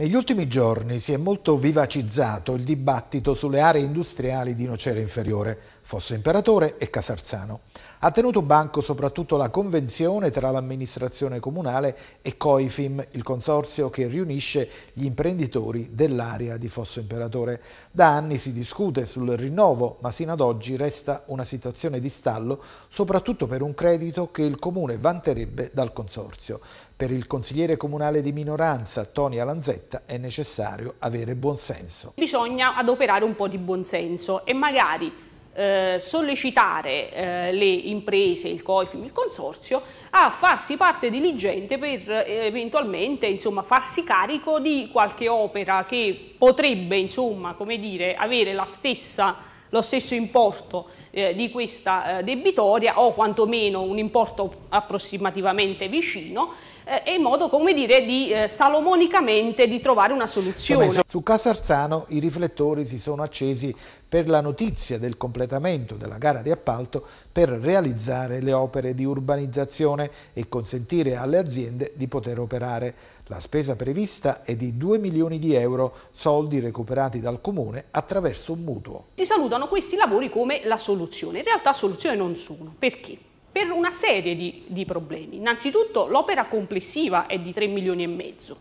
Negli ultimi giorni si è molto vivacizzato il dibattito sulle aree industriali di Nocera Inferiore, Fosse Imperatore e Casarzano. Ha tenuto banco soprattutto la convenzione tra l'amministrazione comunale e Coifim, il consorzio che riunisce gli imprenditori dell'area di Fosse Imperatore. Da anni si discute sul rinnovo, ma sino ad oggi resta una situazione di stallo, soprattutto per un credito che il comune vanterebbe dal consorzio. Per il consigliere comunale di minoranza Tony Alanzetti stretta è necessario avere buonsenso. Bisogna adoperare un po' di buonsenso e magari eh, sollecitare eh, le imprese, il COIFIM, il consorzio a farsi parte diligente per eh, eventualmente insomma, farsi carico di qualche opera che potrebbe insomma, dire, avere stessa, lo stesso importo eh, di questa eh, debitoria o quantomeno un importo approssimativamente vicino eh, in modo come dire di eh, salomonicamente di trovare una soluzione. Su Casarzano i riflettori si sono accesi per la notizia del completamento della gara di appalto per realizzare le opere di urbanizzazione e consentire alle aziende di poter operare. La spesa prevista è di 2 milioni di euro, soldi recuperati dal Comune attraverso un mutuo. Si salutano questi lavori come la soluzione. In realtà soluzione non sono. Perché? per una serie di, di problemi. Innanzitutto l'opera complessiva è di 3 milioni e mezzo,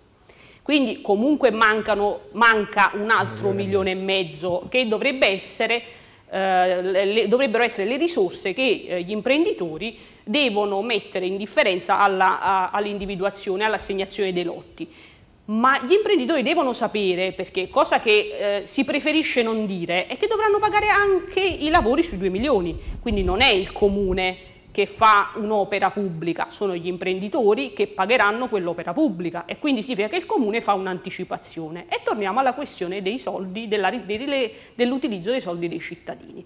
quindi comunque mancano, manca un altro milione e mezzo che dovrebbe essere, eh, le, dovrebbero essere le risorse che eh, gli imprenditori devono mettere in differenza all'individuazione, all'assegnazione dei lotti. Ma gli imprenditori devono sapere, perché cosa che eh, si preferisce non dire, è che dovranno pagare anche i lavori sui 2 milioni, quindi non è il comune che fa un'opera pubblica, sono gli imprenditori che pagheranno quell'opera pubblica e quindi si vede che il comune fa un'anticipazione. E torniamo alla questione dei soldi, dell'utilizzo dei soldi dei cittadini.